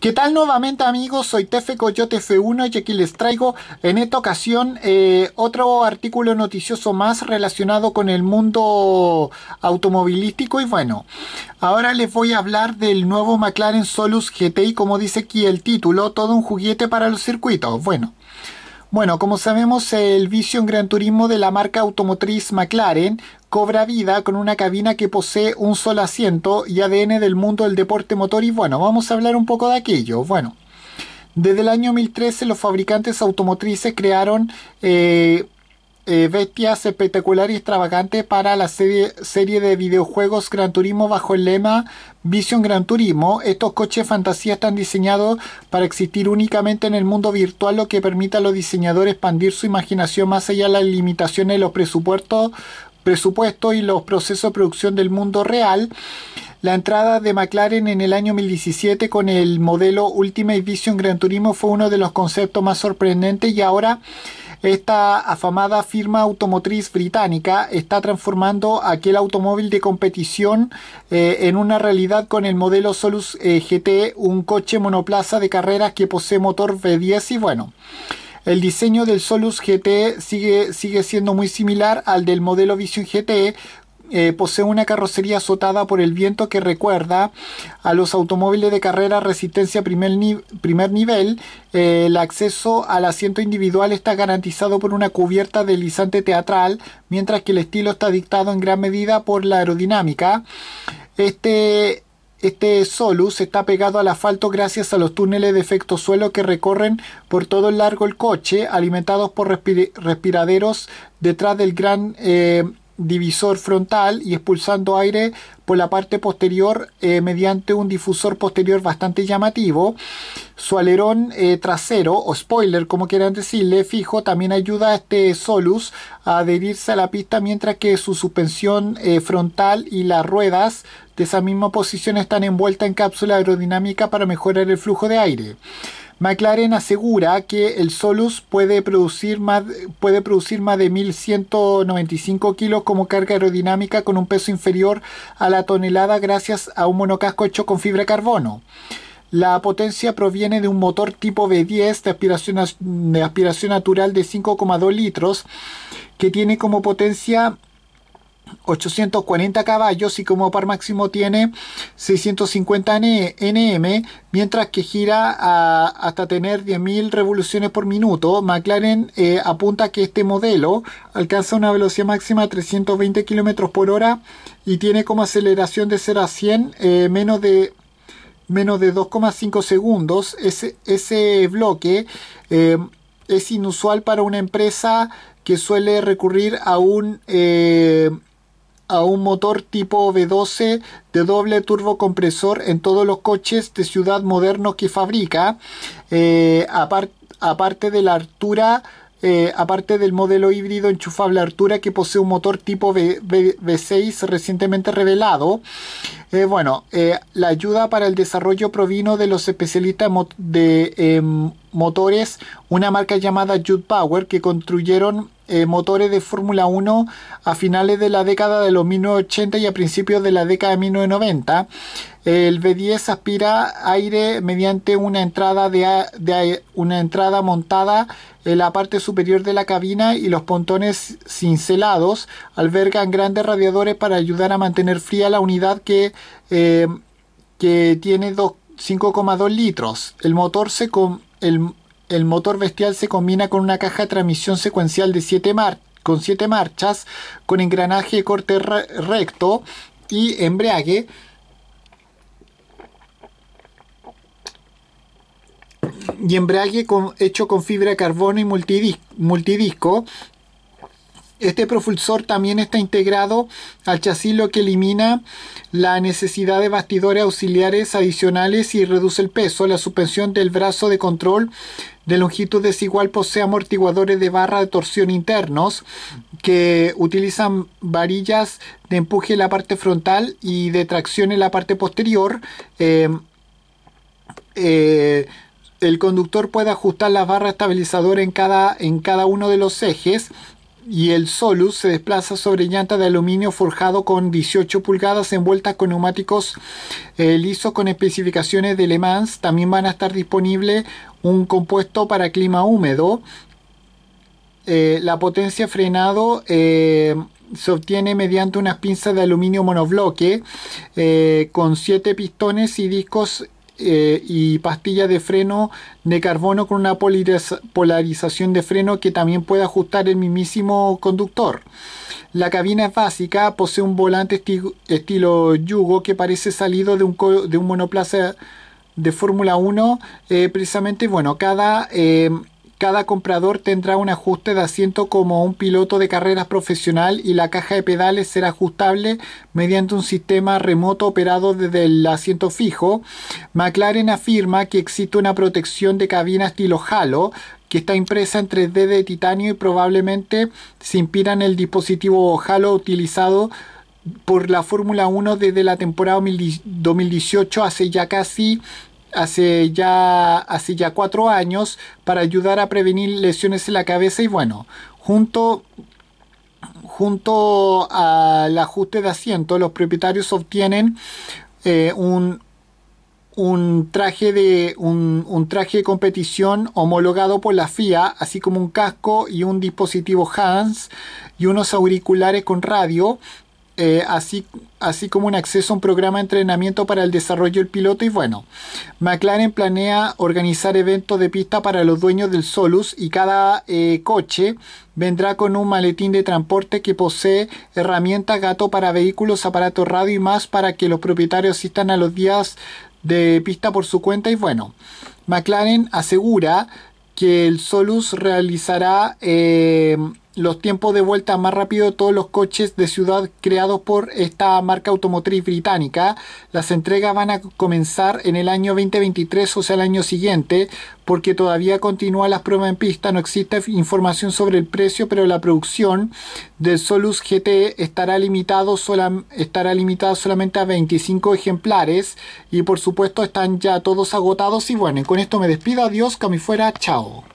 ¿Qué tal nuevamente amigos? Soy Tefe Coyote F1 y aquí les traigo en esta ocasión eh, otro artículo noticioso más relacionado con el mundo automovilístico y bueno, ahora les voy a hablar del nuevo McLaren Solus GTI como dice aquí el título, todo un juguete para los circuitos. Bueno. Bueno, como sabemos, el Vision Gran Turismo de la marca automotriz McLaren cobra vida con una cabina que posee un solo asiento y ADN del mundo del deporte motor y bueno, vamos a hablar un poco de aquello. Bueno, desde el año 2013 los fabricantes automotrices crearon eh, eh, bestias espectacular y extravagante para la serie, serie de videojuegos Gran Turismo bajo el lema Vision Gran Turismo. Estos coches fantasía están diseñados para existir únicamente en el mundo virtual, lo que permite a los diseñadores expandir su imaginación más allá de las limitaciones de los presupuestos, presupuestos y los procesos de producción del mundo real. La entrada de McLaren en el año 2017 con el modelo Ultimate Vision Gran Turismo fue uno de los conceptos más sorprendentes y ahora esta afamada firma automotriz británica está transformando aquel automóvil de competición eh, en una realidad con el modelo Solus eh, GT, un coche monoplaza de carreras que posee motor V10 y bueno. El diseño del Solus GT sigue, sigue siendo muy similar al del modelo Vision GT, eh, posee una carrocería azotada por el viento que recuerda a los automóviles de carrera resistencia primer, primer nivel. Eh, el acceso al asiento individual está garantizado por una cubierta de deslizante teatral, mientras que el estilo está dictado en gran medida por la aerodinámica. Este este Solus está pegado al asfalto gracias a los túneles de efecto suelo que recorren por todo el largo el coche, alimentados por respiraderos detrás del gran eh, divisor frontal y expulsando aire por la parte posterior eh, mediante un difusor posterior bastante llamativo. Su alerón eh, trasero o spoiler, como quieran decirle, fijo, también ayuda a este Solus a adherirse a la pista mientras que su suspensión eh, frontal y las ruedas de esa misma posición están envueltas en cápsula aerodinámica para mejorar el flujo de aire. McLaren asegura que el Solus puede producir más, puede producir más de 1.195 kilos como carga aerodinámica con un peso inferior a la tonelada gracias a un monocasco hecho con fibra de carbono. La potencia proviene de un motor tipo V10 de aspiración, de aspiración natural de 5,2 litros que tiene como potencia 840 caballos y como par máximo tiene 650 nm, mientras que gira hasta tener 10.000 revoluciones por minuto. McLaren eh, apunta que este modelo alcanza una velocidad máxima de 320 km por hora y tiene como aceleración de 0 a 100 eh, menos de menos de 2,5 segundos. Ese, ese bloque eh, es inusual para una empresa que suele recurrir a un a un motor tipo V12 de doble turbocompresor en todos los coches de ciudad modernos que fabrica, eh, aparte de la altura eh, aparte del modelo híbrido enchufable Artura que posee un motor tipo v, 6 recientemente revelado. Eh, bueno, la ayuda para el desarrollo provino de los especialistas de em, motores, una marca llamada Jude Power, que construyeron eh, motores de Fórmula 1 a finales de la década de los 1980 y a principios de la década de 1990. El V10 aspira aire mediante una entrada, de, una entrada montada en la parte superior de la cabina y los pontones cincelados albergan grandes radiadores para ayudar a mantener fría la unidad que, eh, que tiene 5,2 litros. El motor se... Con, el, el motor bestial se combina con una caja de transmisión secuencial de con 7 marchas, con engranaje de corte recto y embrague. Y embrague hecho con fibra de carbono y multidisco este propulsor también está integrado al chasis lo que elimina la necesidad de bastidores auxiliares adicionales y reduce el peso. La suspensión del brazo de control de longitud desigual posee amortiguadores de barra de torsión internos que utilizan varillas de empuje en la parte frontal y de tracción en la parte posterior. Em, eh, el conductor puede ajustar la barra estabilizadora en cada, en cada uno de los ejes y el Solus se desplaza sobre llanta de aluminio forjado con 18 pulgadas envueltas con neumáticos eh, lisos con especificaciones de Le Mans. También van a estar disponibles un compuesto para clima húmedo. Eh, la potencia frenado eh, se obtiene mediante unas pinzas de aluminio monobloque con 7 pistones y discos eh, y pastilla de freno de carbono con una polarización de freno que también puede ajustar el mismísimo conductor. La cabina es básica, posee un volante estilo yugo que parece salido de un, de monoplaza de Fórmula 1. Eh, precisamente, bueno, cada... Eh, cada comprador tendrá un ajuste de asiento como un piloto de carreras profesional y la caja de pedales será ajustable mediante un sistema remoto operado desde el asiento fijo. McLaren afirma que existe una protección de cabina estilo Halo que está impresa en 3D de titanio y probablemente se inspira en el dispositivo Halo utilizado por la Fórmula 1 desde la temporada 2018 hace ya casi hace ya, ya cuatro años para ayudar a prevenir lesiones en la cabeza y bueno, junto junto al ajuste de asiento, los propietarios obtienen eh, un, traje de, un, un, traje de competición homologado por la FIA, así como un casco y un dispositivo Hans y unos auriculares con radio eh, así, así como un acceso a un programa de entrenamiento para el desarrollo del piloto. Y bueno, McLaren planea organizar eventos de pista para los dueños del Solus y cada eh, coche vendrá con un maletín de transporte que posee herramientas, gato para vehículos, aparatos radio y más para que los propietarios asistan a los días de pista por su cuenta. Y bueno, McLaren asegura que el Solus realizará... Eh, los tiempos de vuelta más rápido de todos los coches de ciudad creados por esta marca automotriz británica. Las entregas van a comenzar en el año 2023, o sea, el año siguiente, porque todavía continúan las pruebas en pista. No existe información sobre el precio, pero la producción del Solus GT estará, limitado estará limitada solamente a 25 ejemplares. Y por supuesto, están ya todos agotados. Y bueno, con esto me despido. Adiós, que fuera. Chao.